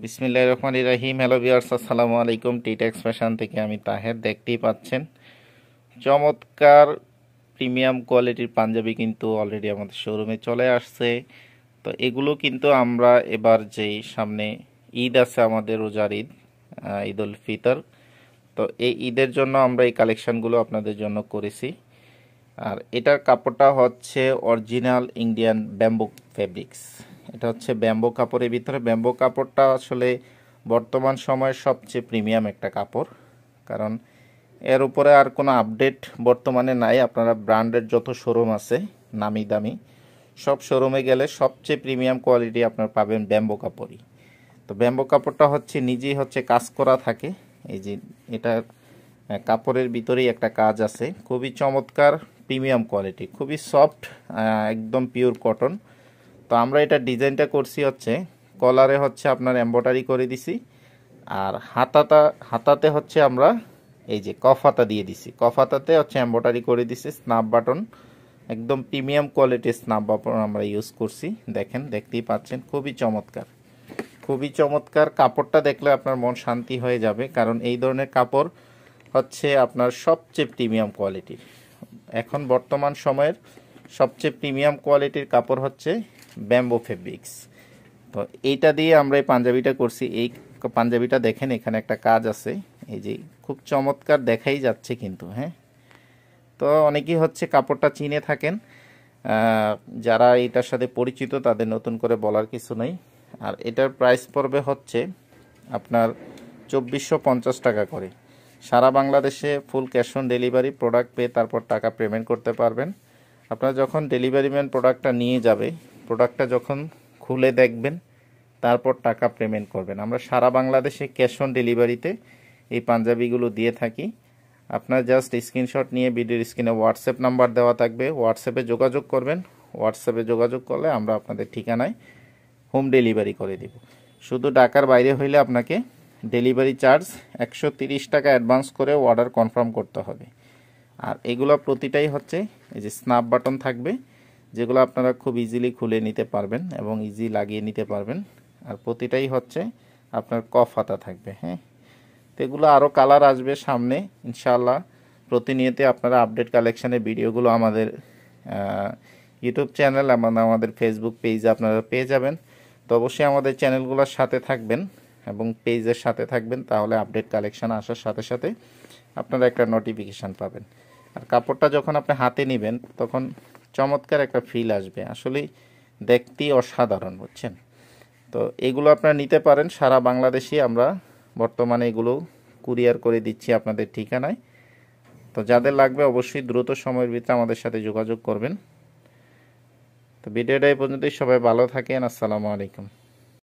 বিসমিল্লা রহমান ইরাহিম হ্যালো বিয়ার্স আসসালামু আলাইকুম টিটেক্স ফ্যাশন থেকে আমি তাহের দেখতেই পাচ্ছেন চমৎকার প্রিমিয়াম কোয়ালিটির পাঞ্জাবি কিন্তু অলরেডি আমাদের শোরুমে চলে আসছে তো এগুলো কিন্তু আমরা এবার যেই সামনে ঈদ আছে আমাদের রোজার ঈদ ঈদ উল ফিতর তো এই ঈদের জন্য আমরা এই কালেকশানগুলো আপনাদের জন্য করেছি আর এটার কাপড়টা হচ্ছে অরিজিনাল ইন্ডিয়ান ব্যাম্বু ফেব্রিক্স এটা হচ্ছে ব্যাম্বো কাপড়ের ভিতরে ব্যাম্বো কাপড়টা আসলে বর্তমান সময়ের সবচেয়ে প্রিমিয়াম একটা কাপড় কারণ এর উপরে আর কোনো আপডেট বর্তমানে নাই আপনারা ব্র্যান্ডের যত শোরুম আছে নামি দামি সব শোরুমে গেলে সবচেয়ে প্রিমিয়াম কোয়ালিটি আপনার পাবেন ব্যাম্বো কাপড়ই তো ব্যাম্বো কাপড়টা হচ্ছে নিজেই হচ্ছে কাজ করা থাকে এই যে এটা কাপড়ের ভিতরেই একটা কাজ আছে খুবই চমৎকার প্রিমিয়াম কোয়ালিটি খুবই সফট একদম পিওর কটন তো আমরা এটা ডিজাইনটা করছি হচ্ছে কলারে হচ্ছে আপনার এম্ব্রয়ডারি করে দিছি আর হাতাটা হাতাতে হচ্ছে আমরা এই যে কফাতা দিয়ে দিছি কফাতাতে হচ্ছে এম্বয়ডারি করে দিছি স্নাপ বাটন একদম প্রিমিয়াম কোয়ালিটির স্নাপ বাটন আমরা ইউজ করছি দেখেন দেখতেই পাচ্ছেন খুবই চমৎকার খুবই চমৎকার কাপড়টা দেখলে আপনার মন শান্তি হয়ে যাবে কারণ এই ধরনের কাপড় হচ্ছে আপনার সবচেয়ে প্রিমিয়াম কোয়ালিটির এখন বর্তমান সময়ের সবচেয়ে প্রিমিয়াম কোয়ালিটির কাপড় হচ্ছে ব্যাম্বো ফেব্রিক্স তো এইটা দিয়ে আমরা এই পাঞ্জাবিটা করছি এই পাঞ্জাবিটা দেখেন এখানে একটা কাজ আছে এই যে খুব চমৎকার দেখাই যাচ্ছে কিন্তু হ্যাঁ তো অনেকেই হচ্ছে কাপড়টা চিনে থাকেন যারা এটার সাথে পরিচিত তাদের নতুন করে বলার কিছু নেই আর এটার প্রাইস পড়বে হচ্ছে আপনার চব্বিশশো পঞ্চাশ টাকা করে সারা বাংলাদেশে full cash on delivery product পেয়ে তারপর টাকা পেমেন্ট করতে পারবেন আপনারা যখন ডেলিভারি ম্যান প্রোডাক্টটা নিয়ে যাবে প্রোডাক্টটা যখন খুলে দেখবেন তারপর টাকা পেমেন্ট করবেন আমরা সারা বাংলাদেশে ক্যাশ অন ডেলিভারিতে এই পাঞ্জাবিগুলো দিয়ে থাকি আপনার জাস্ট স্ক্রিনশট নিয়ে ভিডিওর স্ক্রিনে হোয়াটসঅ্যাপ নাম্বার দেওয়া থাকবে হোয়াটসঅ্যাপে যোগাযোগ করবেন হোয়াটসঅ্যাপে যোগাযোগ করলে আমরা আপনাদের ঠিকানায় হোম ডেলিভারি করে দিব শুধু ঢাকার বাইরে হইলে আপনাকে ডেলিভারি চার্জ একশো টাকা অ্যাডভান্স করে অর্ডার কনফার্ম করতে হবে আর এগুলো প্রতিটাই হচ্ছে এই যে স্ন্যাপ বাটন থাকবে যেগুলো আপনারা খুব ইজিলি খুলে নিতে পারবেন এবং ইজি লাগিয়ে নিতে পারবেন আর প্রতিটাই হচ্ছে আপনার কফ হাতা থাকবে হ্যাঁ তো এগুলো আরও কালার আসবে সামনে ইনশাল্লাহ প্রতিনিয়ত আপনারা আপডেট কালেকশানে ভিডিওগুলো আমাদের ইউটিউব চ্যানেল এবং আমাদের ফেসবুক পেজে আপনারা পেয়ে যাবেন তো অবশ্যই আমাদের চ্যানেলগুলোর সাথে থাকবেন এবং পেজের সাথে থাকবেন তাহলে আপডেট কালেকশান আসার সাথে সাথে আপনারা একটা নোটিফিকেশান পাবেন আর কাপড়টা যখন আপনি হাতে নেবেন তখন চমৎকার একটা ফিল আসবে আসলেই দেখতেই অসাধারণ বুঝছেন তো এগুলো আপনারা নিতে পারেন সারা বাংলাদেশে আমরা বর্তমানে এগুলো কুরিয়ার করে দিচ্ছি আপনাদের ঠিকানায় তো যাদের লাগবে অবশ্যই দ্রুত সময়ের ভিতরে আমাদের সাথে যোগাযোগ করবেন তো ভিডিওটা এই পর্যন্তই সবাই ভালো থাকেন আসসালামু আলাইকুম